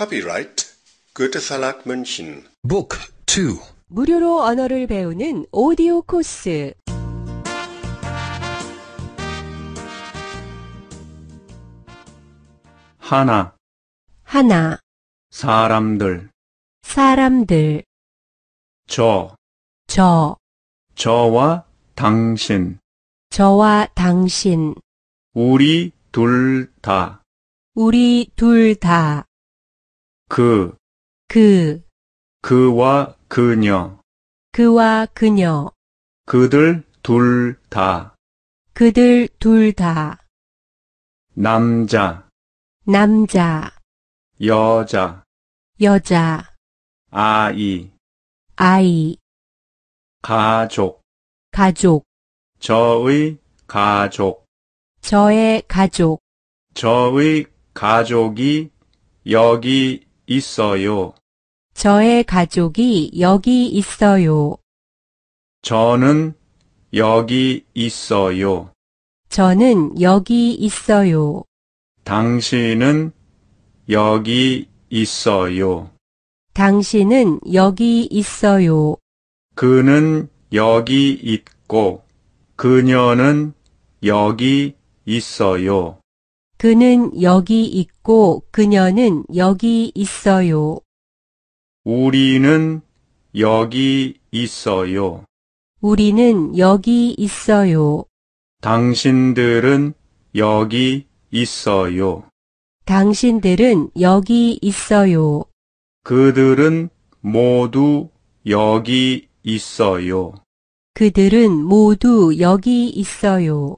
Copyright g o e t h e v e l a g München. Book 2. 무료로 언어를 배우는 오디오 코스. 하나 하나 사람들 사람들 저저 저와 당신 저와 당신 우리 둘다 우리 둘다 그, 그, 그와 그녀, 그와 그녀, 그들 둘 다, 그들 둘 다, 남자, 남자, 여자, 여자, 아이, 아이, 가족, 가족, 저의 가족, 저의 가족, 저의 가족이 여기 있어요. 저의 가족이 여기 있어요. 저는 여기 있어요. 저는 여기 있어요. 당신은 여기 있어요. 당신은 여기 있어요. 그는 여기 있고 그녀는 여기 있어요. 그는 여기 있고 그녀는 여기 있어요. 우리는 여기 있어요. 우리는 여기 있어요. 당신들은 여기 있어요. 당신들은 여기 있어요. 그들은 모두 여기 있어요. 그들은 모두 여기 있어요.